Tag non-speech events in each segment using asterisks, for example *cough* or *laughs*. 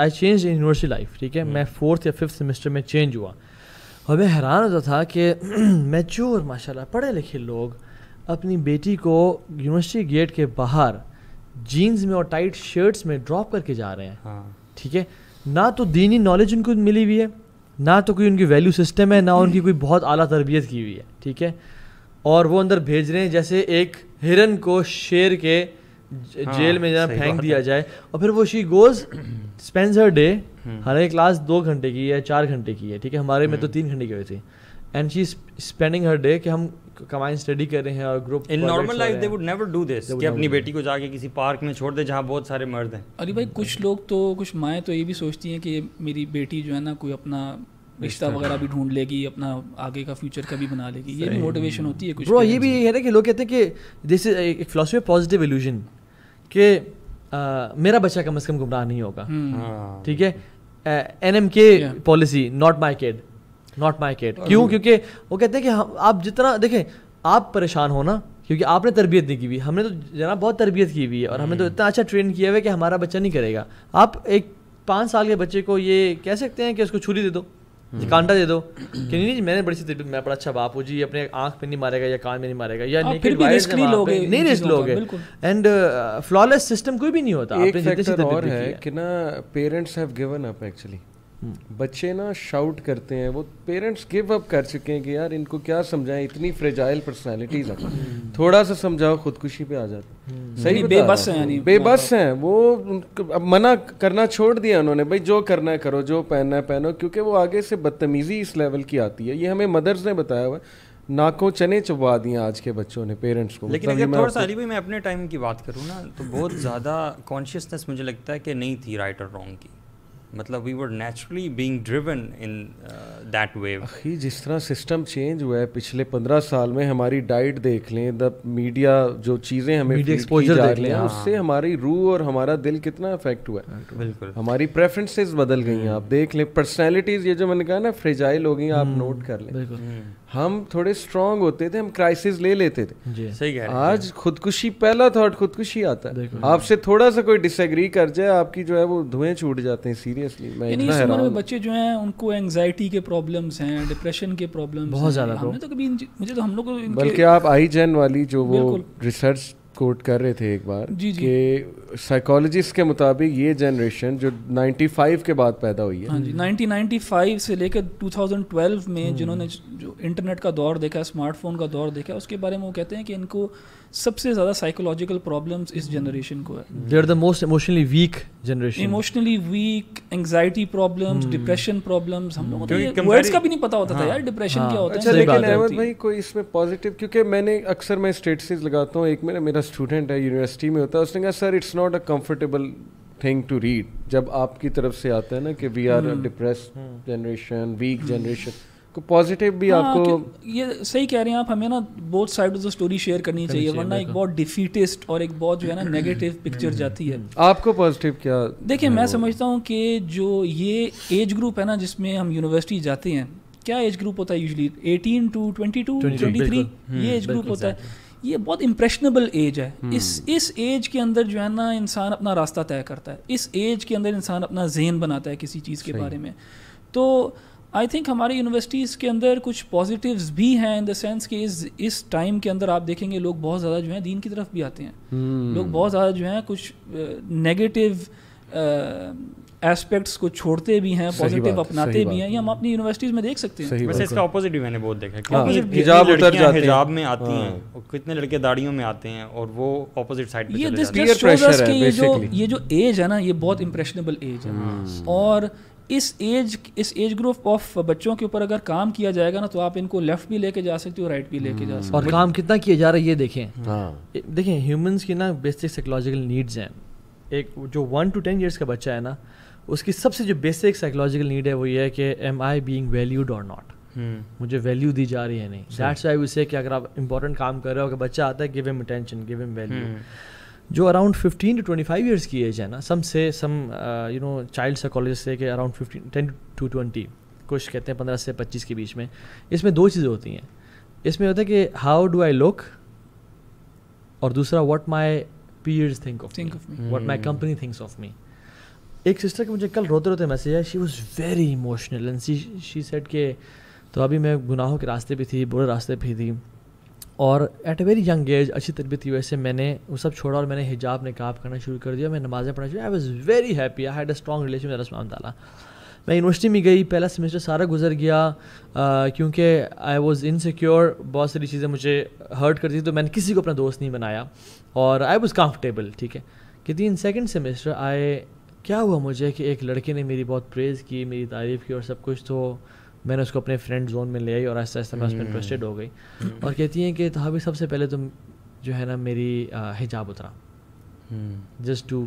I change in university life ठीक है hmm. मैं फोर्थ या फिफ्थ सेमेस्टर में चेंज हुआ और मैं हैरान होता था कि मैच्योर *clears throat* माशाल्लाह पढ़े लिखे लोग अपनी बेटी को यूनिवर्सिटी गेट के बाहर जीन्स में और टाइट शर्ट्स में ड्रॉप करके जा रहे हैं हाँ। ठीक है ना तो दीनी नॉलेज उनको मिली हुई है ना तो कोई उनकी वैल्यू सिस्टम है ना उनकी कोई बहुत अली तरबियत की हुई है ठीक है और वो अंदर भेज रहे हैं जैसे एक हिरन को शेर के हाँ, जेल में जाए फेंक दिया जाए और फिर वो शी गोज स्पेंस हम्म। हर डे हालांकि क्लास दो घंटे की है चार घंटे की है ठीक है हमारे में तो हम्म। तीन घंटे की हुई थी एंड शी स्पेंडिंग हर डे कि हम कमाइन स्टडी कर रहे हैं और group in normal life they would never do this कि अपनी बेटी को जाके किसी पार्क में छोड़ दे जहाँ बहुत सारे मर्द हैं अरे भाई कुछ लोग तो कुछ माएँ तो ये भी सोचती हैं कि मेरी बेटी जो है ना कोई अपना रिश्ता वगैरह भी ढूंढ लेगी अपना आगे का फ्यूचर का भी बना लेगी ये भी मोटिवेशन होती है कुछ ब्रो ये हाँ भी है ना कि लोग कहते हैं कि दिस इज एक फिलोसफी पॉजिटिव इल्यूजन कि मेरा बच्चा कम से कम गुमराह नहीं होगा हम्म। हाँ। ठीक है N M K policy not my kid not my kid क्यों क्योंकि वो कहते हैं कि आप जितना देखें आप परेशान हो ना क्योंकि आपने तरबियत नहीं की हुई हमने तो जना बहुत तरबियत की हुई है और हमने तो हम्म। इतना अच्छा ट्रेन किया हुआ है कि हमारा बच्चा नहीं करेगा आप एक पाँच साल के बच्चे को ये कह सकते हैं कि उसको छुरी दे दो ये कांटा दे दो कि नहीं मैंने बड़ी सी मैं बड़ा अच्छा बापू जी अपने आंख पे नहीं मारेगा या कान में नहीं मारेगा या नहीं लोगे नहीं रिस्क लोगे एंड फ्लॉलेस सिस्टम कोई भी नहीं होता एक फैक्टर और है कि ना parents have given up actually बच्चे ना शाउट करते हैं वो पेरेंट्स गिव अप कर चुके हैं कि यार इनको क्या समझाएं इतनी फ्रेजाइल पर्सनैलिटीज है थोड़ा सा समझाओ खुदकुशी पे आ जाते हम्म। सही बेबस है यानी बेबस मतलब- हैं वो अब मना करना छोड़ दिया उन्होंने भाई जो करना है करो जो पहनना है पहनो क्योंकि वो आगे से बदतमीजी इस लेवल की आती है ये हमें मदर्स ने बताया हुआ नाकों चने चुबा दिए आज के बच्चों ने पेरेंट्स को लेकिन मतलब अगर थोड़ा सा भी मैं अपने टाइम की बात करूँ ना तो बहुत ज़्यादा कॉन्शियसनेस मुझे लगता है कि नहीं थी राइट और रॉन्ग की मतलब we were naturally being driven in that way जिस तरह सिस्टम चेंज हुआ है पिछले पंद्रह साल में हमारी डाइट देख लें द मीडिया जो चीज़ें हमें एक्सपोजर देख लें हाँ। उससे हमारी रूह और हमारा दिल कितना अफेक्ट हुआ है बिल्कुल हमारी प्रेफरेंसेस बदल गई हैं आप देख लें पर्सनैलिटीज़ ये जो मैंने कहा ना फ्रेजाइल हो गई आप नोट हम्म। कर लें हम थोड़े स्ट्रांग होते थे हम क्राइसिस ले लेते थे सही कह आज खुदकुशी पहला थॉट खुदकुशी आता है आपसे थोड़ा सा कोई डिसएग्री कर जाए आपकी जो है वो धुएं छूट जाते हैं सीरियसली मैं इतना हैरान में बच्चे जो हैं उनको एंजाइटी के प्रॉब्लम्स हैं डिप्रेशन के प्रॉब्लम्स बहुत ज्यादा तो। हमने तो कभी मुझे तो हम लोग बल्कि आप आई जेन वाली जो वो रिसर्च कोट कर रहे थे एक बार कि साइकोलॉजिस्ट के मुताबिक ये जनरेशन जो 95 के बाद पैदा हुई है हाँ जी 1995 से लेकर 2012 में हम्म। जिन्होंने जो इंटरनेट का दौर देखा है स्मार्टफोन का दौर देखा है उसके बारे में वो कहते हैं कि इनको सबसे ज़्यादा साइकोलॉजिकल प्रॉब्लम्स इस जनरेशन को है they are the most emotionally weak generation emotionally weak anxiety problems depression problems हम लोगों को वर्ड्स का भी नहीं पता होता हाँ, था यार डिप्रेशन हाँ, क्या होता अच्छा, है लेकिन अहमद भाई कोई इसमें पॉजिटिव क्योंकि मैंने अक्सर मैं स्टेटसिस लगाता हूँ एक मेरा मेरा स्टूडेंट है यूनिवर्सिटी में होता है उसने कहा sir it's not not a comfortable thing to read जब आपकी तरफ से आता है ना कि we are depress generation weak generation positive भी हाँ, आपको ये सही कह रहे हैं आप हमें ना both side of the story share करनी चाहिए वरना एक बहुत डिफीटिस्ट और एक बहुत जो है ना नेगेटिव पिक्चर *coughs* हम्म। जाती है हम्म। आपको पॉजिटिव क्या देखिए मैं समझता हूँ कि जो ये एज ग्रुप है ना जिसमें हम यूनिवर्सिटी जाते हैं क्या एज ग्रुप होता है usually eighteen to twenty two twenty three ये एज हम्म, ग्रुप होता है ये बहुत इम्प्रेशनेबल एज है hmm. इस इस एज के अंदर जो है ना इंसान अपना रास्ता तय करता है इस एज के अंदर इंसान अपना जहन बनाता है किसी चीज़ के बारे में तो आई थिंक हमारी यूनिवर्सिटीज़ के अंदर कुछ पॉजिटिव्स भी हैं इन द सेंस कि इस इस टाइम के अंदर आप देखेंगे लोग बहुत ज़्यादा जो है दीन की तरफ भी आते हैं hmm. लोग बहुत ज़्यादा जो है कुछ नेगेटिव uh, एस्पेक्ट्स को छोड़ते भी हैं पॉजिटिव अपनाते भी हैं ये हम अपनी यूनिवर्सिटीज में देख सकते हैं वैसे इसका ऑपोजिट भी मैंने बहुत देखा है कि हाँ, हिजाब उतर जाते हैं हिजाब में आती हाँ। हैं और कितने लड़के दाढ़ियों में आते हैं और वो ऑपोजिट साइड पे ये दिस जस्ट शोज अस कि ये जो ये जो एज है ना ये बहुत इंप्रेशनेबल एज है हाँ। और इस एज इस एज ग्रुप ऑफ बच्चों के ऊपर अगर काम किया जाएगा ना तो आप इनको लेफ्ट भी लेके जा सकते हो राइट भी लेके जा सकते हो और काम कितना किया जा रहा है ये देखें देखें ह्यूमंस की ना बेसिक साइकोलॉजिकल नीड्स हैं एक जो वन टू टेन ईयर्स का बच्चा है ना उसकी सबसे जो बेसिक साइकोलॉजिकल नीड है वो ये है कि एम आई बींग वैल्यूड और नॉट मुझे वैल्यू दी जा रही है नहीं दैट्स आई उसे कि अगर आप इंपॉर्टेंट काम कर रहे हो अगर बच्चा आता है give him attention give him value जो around fifteen to twenty five years की एज है ना सम से some you know child psychologist से कि around fifteen ten to twenty कुछ कहते हैं पंद्रह से पच्चीस के बीच में इसमें दो चीज़ें होती हैं इसमें होता है कि हाउ डू आई लुक और दूसरा what my peers think of think of me what my company thinks of me एक सिस्टर के मुझे कल रोते रोते मैसेज आया she was very emotional and see she said के तो अभी मैं गुनाहों के रास्ते भी थी बुरे रास्ते भी थी और at a very young age अच्छी तरबियत की वजह से मैंने वो सब छोड़ा और मैंने हिजाब ने काब करना शुरू कर दिया मैं नमाज़ें पढ़ना शुरू I was very happy I had a strong relation with रसमान तला मैं यूनिवर्सिटी में गई पहला सेमेस्टर सारा गुजर गया क्योंकि आई वॉज इनसिक्योर बहुत सारी चीज़ें मुझे हर्ट करती थी तो मैंने किसी को अपना दोस्त नहीं बनाया और आई वॉज़ कम्फर्टेबल ठीक है कितनी इन सेकेंड सेमेस्टर आई क्या हुआ मुझे कि एक लड़के ने मेरी बहुत प्रेज़ की मेरी तारीफ़ की और सब कुछ तो मैंने उसको अपने फ्रेंड जोन में ले आई और आहिस्ता आहिस्ता मैं उसमें इंटरेस्टेड हम्म। हो गई हम्म। और कहती हैं कि तहावी सबसे पहले तुम जो है ना मेरी हिजाब उतरा just to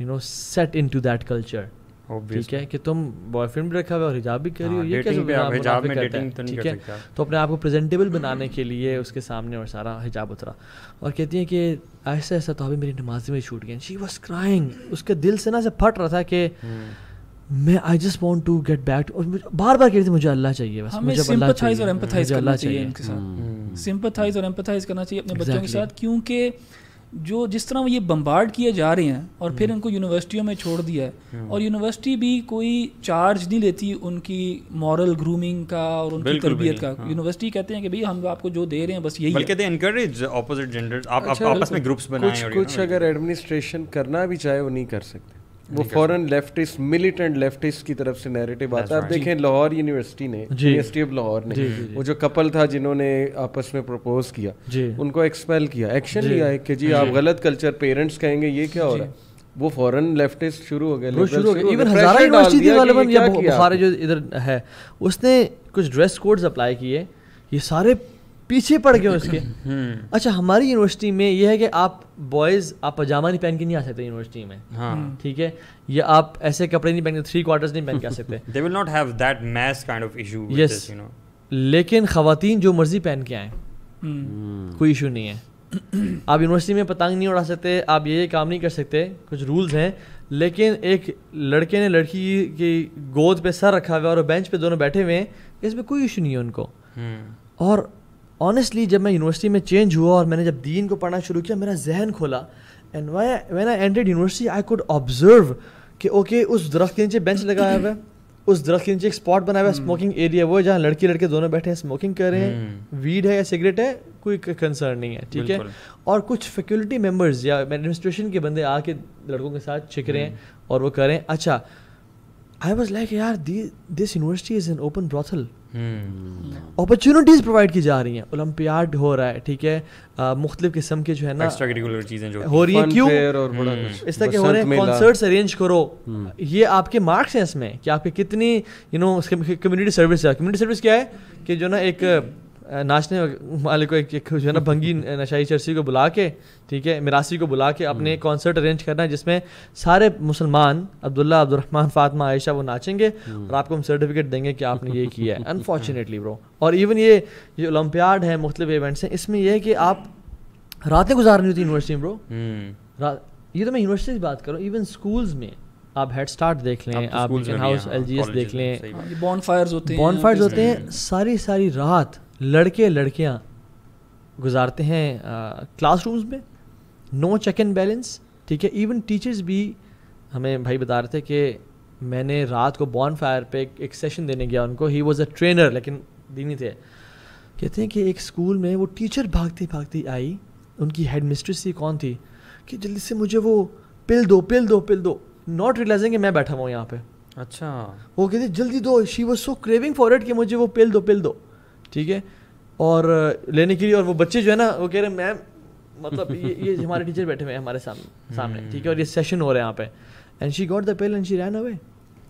you know set into that culture ठीक है कि तुम बॉयफ्रेंड भी रखा हुआ और हिजाब भी कर रही हो हाँ, ये कैसे हिजाब में डेटिंग तो नहीं कर सकता तो अपने आप को प्रेजेंटेबल बनाने के लिए उसके सामने और सारा हिजाब उतरा और कहती है कि ऐसा ऐसा तो अभी मेरी नमाज में छूट गई शी वॉज क्राइंग उसके दिल से ना से फट रहा था कि हम्म। मैं I just want to get back और बार बार कह रही थी मुझे अल्लाह चाहिए बस मुझे सिंपथाइज और एम्पथाइज करना चाहिए सिंपथाइज हम्म। और एम्पथाइज करना चाहिए अपने बच्चों के साथ क्योंकि जो जिस तरह ये बम्बार्ड किए जा रहे हैं और फिर हम्म। इनको यूनिवर्सिटियों में छोड़ दिया है हम्म। और यूनिवर्सिटी भी कोई चार्ज नहीं लेती उनकी मॉरल ग्रूमिंग का और उनकी तरबियत का हाँ। यूनिवर्सिटी कहते हैं कि भैया हम आपको जो दे रहे हैं बस यही बल्कि दे एनकरेज ऑपोजिट जेंडर्स आप अच्छा, आपस में ग्रुप्स कुछ कुछ अगर एडमिनिस्ट्रेशन करना भी चाहे वो नहीं कर सकते वो फॉरेन लेफ्टिस्ट मिलिटेंट लेफ्टिस्ट की तरफ से नैरेटिव आता है आप देखें लाहौर यूनिवर्सिटी ने यूनिवर्सिटी ऑफ लाहौर ने जी, जी, वो जो कपल था जिन्होंने आपस में प्रपोज किया उनको एक्सपेल किया एक्शन लिया है कि जी जी आप गलत कल्चर पेरेंट्स कहेंगे ये क्या हो रहा है वो फॉरेन लेफ्टिस्ट शुरू हो गए इवन हजारा यूनिवर्सिटी गालिबन या बुखारे जो इधर है उसने कुछ ड्रेस कोड्स अप्लाई किए ये सारे पीछे पड़ गए उसके हम्म। अच्छा हमारी यूनिवर्सिटी में यह है कि आप बॉयज आप पजामा नहीं पहन के नहीं आ सकते यूनिवर्सिटी में हाँ। हम्म। ठीक है या आप ऐसे कपड़े नहीं पहन थ्री क्वार्टर्स नहीं पहन के आ सकते they will not have that mess kind of issue yes लेकिन खातन जो मर्जी पहन के आए हम्म। कोई इशू नहीं है आप यूनिवर्सिटी में पतंग नहीं उड़ा सकते आप ये काम नहीं कर सकते कुछ रूल्स हैं लेकिन एक लड़के ने लड़की की गोद पे सर रखा हुआ है और बेंच पे दोनों बैठे हुए हैं इसमें कोई इशू नहीं है उनको और ऑनेस्टली जब मैं यूनिवर्सिटी में चेंज हुआ और मैंने जब दीन को पढ़ना शुरू किया मेरा जहन खोला and when I entered university I could observe कि ओके उस दरख्त के नीचे बेंच लगाया हुआ है उस दरख्त के नीचे एक स्पॉट बनाया हुआ है स्मोकिंग hmm. एरिया वो है जहाँ लड़की लड़के दोनों बैठे हैं स्मोकिंग कर रहे हैं वीड hmm. है या सिगरेट है कोई कंसर्न नहीं है ठीक है और कुछ फैकल्टी मेम्बर्स या एडमिनिस्ट्रेशन के बंदे आके लड़कों के साथ छिक रहे हैं hmm. और वो करें अच्छा आई वॉज लाइक यार this university is an open brothel opportunities provide की जा रही हैं ओलम्पियाड हो रहा है ठीक है मुख्तलिफ किस्म के जो है ना चीजें जो हो रही है क्यों hmm. इस तरह के हो रहे हैं कॉन्सर्ट्स अरेंज करो hmm. ये आपके मार्क्स हैं इसमें कि आपके कितनी यू नो कम्युनिटी सर्विस है कम्युनिटी सर्विस क्या है कि जो ना एक नाचने वाले को एक, एक जो है ना भंगी नशाई चर्सी को बुला के ठीक है मिरासी को बुला के अपने कॉन्सर्ट हम्म। अरेंज करना है जिसमें सारे मुसलमान अब्दुल्ला अब्दुलरहमान फातमा आयशा वो नाचेंगे हम्म। और आपको हम सर्टिफिकेट देंगे कि आपने ये किया है अनफॉर्चुनेटली ब्रो *laughs* और इवन ये जो ओलम्पियाड है मुख्तलिफ इवेंट्स हैं इसमें यह है कि आप रातें गुजारनी होती यूनिवर्सिटी में ब्रो हम्म। ये तो मैं यूनिवर्सिटी की बात करूँ इवन स्कूल्स में आप हेड स्टार्ट देख लें तो आप हाउस एल देख लें बॉन फायर हाँ, होते हैं बॉन फायर होते हैं सारी सारी रात लड़के लड़कियाँ गुजारते हैं क्लासरूम्स में नो चेक एंड बैलेंस ठीक है इवन टीचर्स भी हमें भाई बता रहे थे कि मैंने रात को बॉन फायर पर एक सेशन देने गया उनको ही वॉज़ अ ट्रेनर लेकिन दीनी थे कहते हैं कि एक स्कूल में वो टीचर भागती भागती आई उनकी हेड मिस्ट्रेस ही कौन थी कि जल्दी से मुझे वो पिल दो पिल दो पिल दो नॉट रियलाइजिंग कि मैं बैठा हुआ यहाँ पे अच्छा वो कहते जल्दी दो she was so craving for it कि मुझे वो पिल दो पिल दो ठीक है और लेने के लिए और वो बच्चे जो है ना वो कह रहे हैं मैम मतलब ये ये *laughs* हमारे टीचर बैठे हुए हैं हमारे सामने सामने हम्म। ठीक है और ये सेशन हो रहा है यहाँ पे and she got the pill and she ran away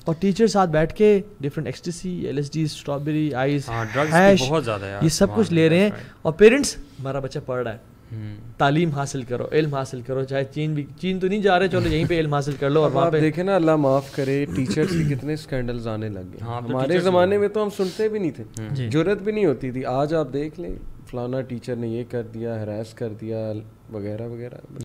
और टीचर साथ बैठ के different ecstasy L S D strawberry ice बहुत ज़्यादा ये सब हाँ, कुछ ले रहे हैं और पेरेंट्स हमारा बच्चा पढ़ रहा है हम्म। तालीम हासिल करो इल्म हासिल करो चाहे चीन भी चीन तो नहीं जा रहे चलो यहीं पे इल्म हासिल कर लो और वहाँ पे देखे ना अल्लाह माफ़ करे टीचर्स के कितने स्कैंडल्स आने लग गए हाँ, तो हमारे ज़माने में तो हम सुनते भी नहीं थे हम्म। जरूरत भी नहीं होती थी आज आप देख लें फलाना टीचर ने ये कर दिया हरास कर दिया वगैरह वगैरह